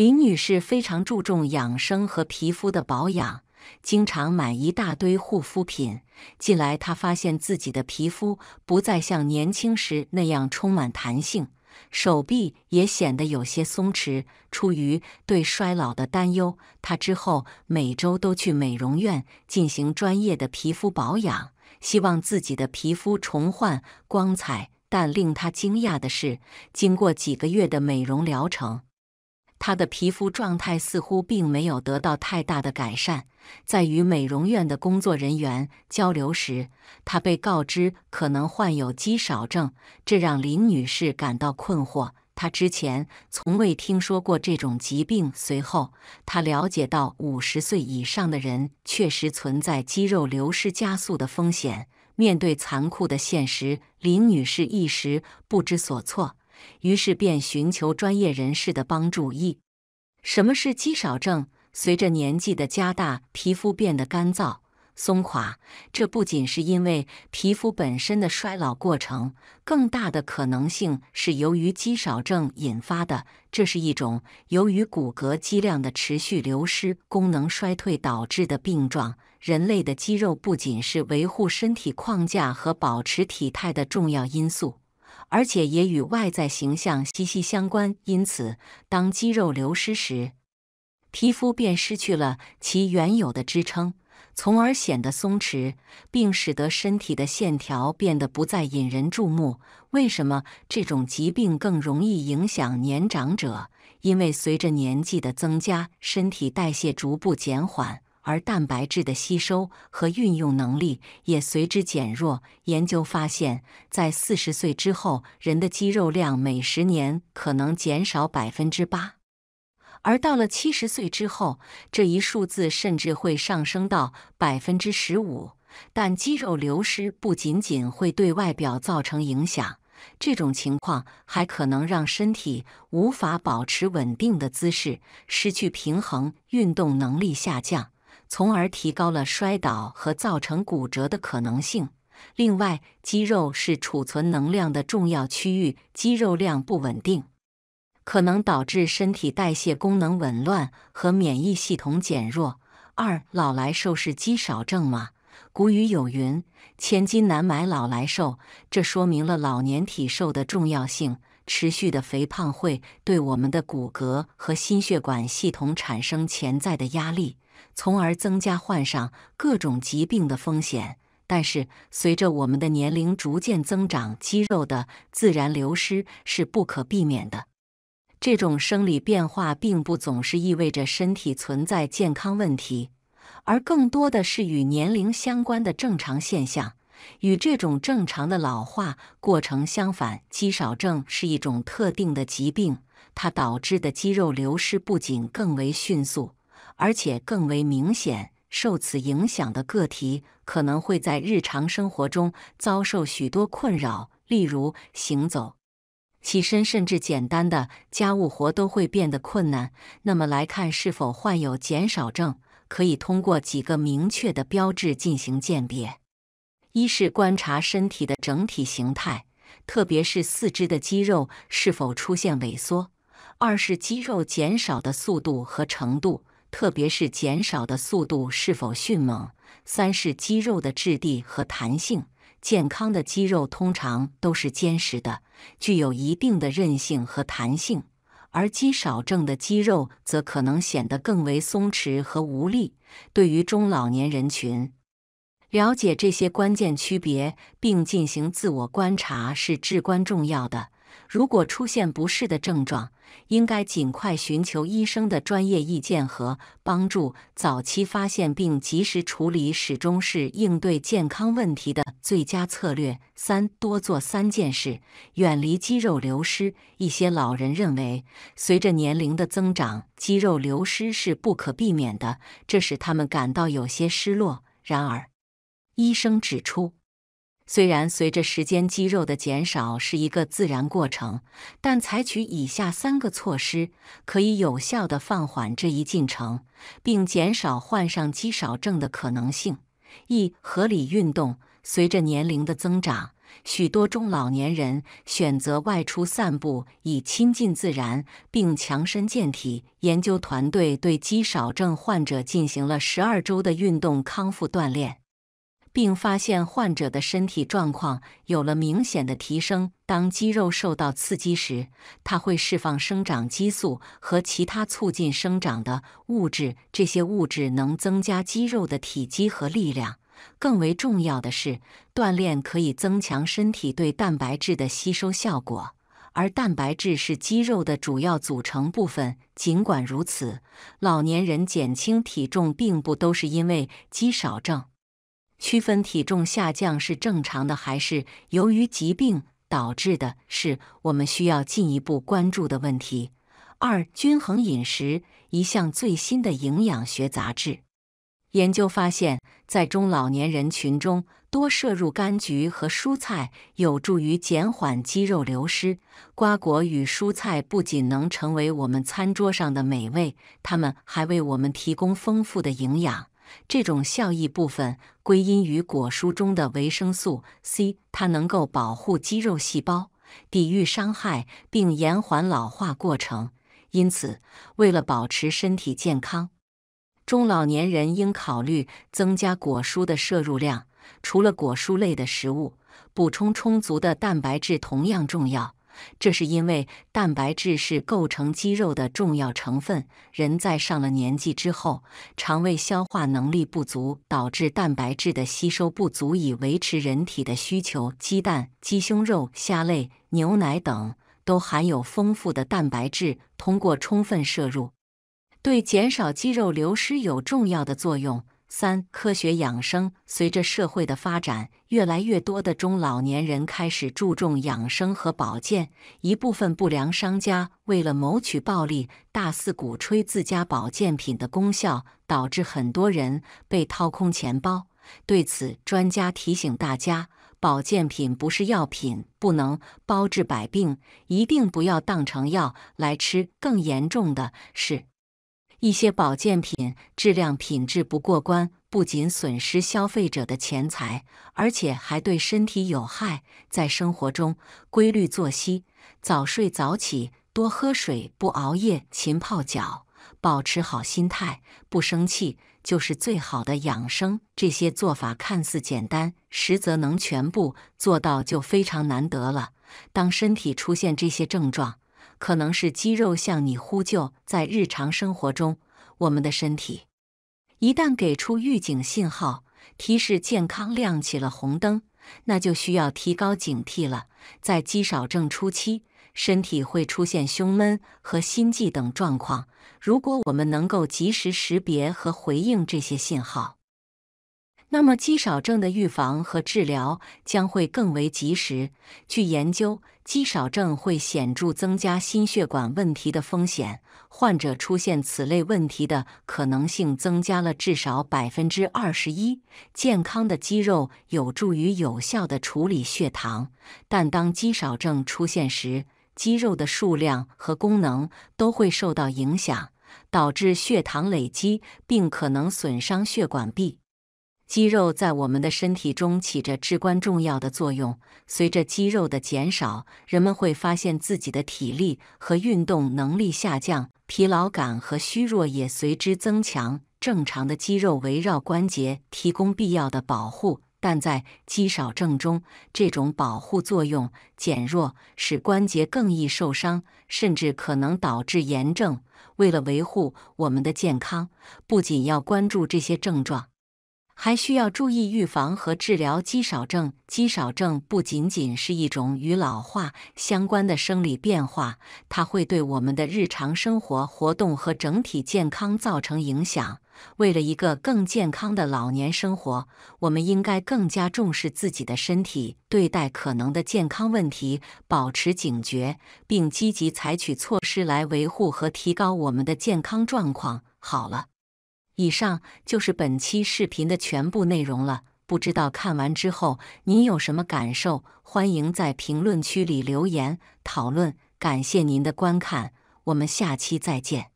林女士非常注重养生和皮肤的保养，经常买一大堆护肤品。近来，她发现自己的皮肤不再像年轻时那样充满弹性，手臂也显得有些松弛。出于对衰老的担忧，她之后每周都去美容院进行专业的皮肤保养，希望自己的皮肤重焕光彩。但令她惊讶的是，经过几个月的美容疗程，她的皮肤状态似乎并没有得到太大的改善。在与美容院的工作人员交流时，她被告知可能患有肌少症，这让林女士感到困惑。她之前从未听说过这种疾病。随后，她了解到五十岁以上的人确实存在肌肉流失加速的风险。面对残酷的现实，林女士一时不知所措。于是便寻求专业人士的帮助。一，什么是肌少症？随着年纪的加大，皮肤变得干燥、松垮。这不仅是因为皮肤本身的衰老过程，更大的可能性是由于肌少症引发的。这是一种由于骨骼肌量的持续流失、功能衰退导致的病状。人类的肌肉不仅是维护身体框架和保持体态的重要因素。而且也与外在形象息息相关，因此，当肌肉流失时，皮肤便失去了其原有的支撑，从而显得松弛，并使得身体的线条变得不再引人注目。为什么这种疾病更容易影响年长者？因为随着年纪的增加，身体代谢逐步减缓。而蛋白质的吸收和运用能力也随之减弱。研究发现，在四十岁之后，人的肌肉量每十年可能减少百分之八；而到了七十岁之后，这一数字甚至会上升到百分之十五。但肌肉流失不仅仅会对外表造成影响，这种情况还可能让身体无法保持稳定的姿势，失去平衡，运动能力下降。从而提高了摔倒和造成骨折的可能性。另外，肌肉是储存能量的重要区域，肌肉量不稳定可能导致身体代谢功能紊乱和免疫系统减弱。二，老来瘦是肌少症吗？古语有云：“千金难买老来瘦”，这说明了老年体瘦的重要性。持续的肥胖会对我们的骨骼和心血管系统产生潜在的压力，从而增加患上各种疾病的风险。但是，随着我们的年龄逐渐增长，肌肉的自然流失是不可避免的。这种生理变化并不总是意味着身体存在健康问题，而更多的是与年龄相关的正常现象。与这种正常的老化过程相反，肌少症是一种特定的疾病。它导致的肌肉流失不仅更为迅速，而且更为明显。受此影响的个体可能会在日常生活中遭受许多困扰，例如行走、起身，甚至简单的家务活都会变得困难。那么，来看是否患有减少症，可以通过几个明确的标志进行鉴别。一是观察身体的整体形态，特别是四肢的肌肉是否出现萎缩；二是肌肉减少的速度和程度，特别是减少的速度是否迅猛；三是肌肉的质地和弹性。健康的肌肉通常都是坚实的，具有一定的韧性和弹性，而肌少症的肌肉则可能显得更为松弛和无力。对于中老年人群，了解这些关键区别并进行自我观察是至关重要的。如果出现不适的症状，应该尽快寻求医生的专业意见和帮助。早期发现并及时处理，始终是应对健康问题的最佳策略。三多做三件事，远离肌肉流失。一些老人认为，随着年龄的增长，肌肉流失是不可避免的，这使他们感到有些失落。然而，医生指出，虽然随着时间肌肉的减少是一个自然过程，但采取以下三个措施可以有效的放缓这一进程，并减少患上肌少症的可能性。一、合理运动。随着年龄的增长，许多中老年人选择外出散步，以亲近自然并强身健体。研究团队对肌少症患者进行了十二周的运动康复锻炼。并发现患者的身体状况有了明显的提升。当肌肉受到刺激时，它会释放生长激素和其他促进生长的物质。这些物质能增加肌肉的体积和力量。更为重要的是，锻炼可以增强身体对蛋白质的吸收效果，而蛋白质是肌肉的主要组成部分。尽管如此，老年人减轻体重并不都是因为肌少症。区分体重下降是正常的还是由于疾病导致的，是我们需要进一步关注的问题。二、均衡饮食。一项最新的营养学杂志研究发现，在中老年人群中，多摄入柑橘和蔬菜有助于减缓肌肉流失。瓜果与蔬菜不仅能成为我们餐桌上的美味，它们还为我们提供丰富的营养。这种效益部分归因于果蔬中的维生素 C，它能够保护肌肉细胞，抵御伤害并延缓老化过程。因此，为了保持身体健康，中老年人应考虑增加果蔬的摄入量。除了果蔬类的食物，补充充足的蛋白质同样重要。这是因为蛋白质是构成肌肉的重要成分。人在上了年纪之后，肠胃消化能力不足，导致蛋白质的吸收不足以维持人体的需求。鸡蛋、鸡胸肉、虾类、牛奶等都含有丰富的蛋白质，通过充分摄入，对减少肌肉流失有重要的作用。三、科学养生。随着社会的发展，越来越多的中老年人开始注重养生和保健。一部分不良商家为了谋取暴利，大肆鼓吹自家保健品的功效，导致很多人被掏空钱包。对此，专家提醒大家：保健品不是药品，不能包治百病，一定不要当成药来吃。更严重的是。一些保健品质量品质不过关，不仅损失消费者的钱财，而且还对身体有害。在生活中，规律作息，早睡早起，多喝水，不熬夜，勤泡脚，保持好心态，不生气，就是最好的养生。这些做法看似简单，实则能全部做到就非常难得了。当身体出现这些症状，可能是肌肉向你呼救。在日常生活中，我们的身体一旦给出预警信号，提示健康亮起了红灯，那就需要提高警惕了。在肌少症初期，身体会出现胸闷和心悸等状况。如果我们能够及时识别和回应这些信号，那么肌少症的预防和治疗将会更为及时。据研究，肌少症会显著增加心血管问题的风险，患者出现此类问题的可能性增加了至少百分之二十一。健康的肌肉有助于有效的处理血糖，但当肌少症出现时，肌肉的数量和功能都会受到影响，导致血糖累积，并可能损伤血管壁。肌肉在我们的身体中起着至关重要的作用。随着肌肉的减少，人们会发现自己的体力和运动能力下降，疲劳感和虚弱也随之增强。正常的肌肉围绕关节提供必要的保护，但在肌少症中，这种保护作用减弱，使关节更易受伤，甚至可能导致炎症。为了维护我们的健康，不仅要关注这些症状。还需要注意预防和治疗肌少症。肌少症不仅仅是一种与老化相关的生理变化，它会对我们的日常生活活动和整体健康造成影响。为了一个更健康的老年生活，我们应该更加重视自己的身体，对待可能的健康问题保持警觉，并积极采取措施来维护和提高我们的健康状况。好了。以上就是本期视频的全部内容了。不知道看完之后您有什么感受？欢迎在评论区里留言讨论。感谢您的观看，我们下期再见。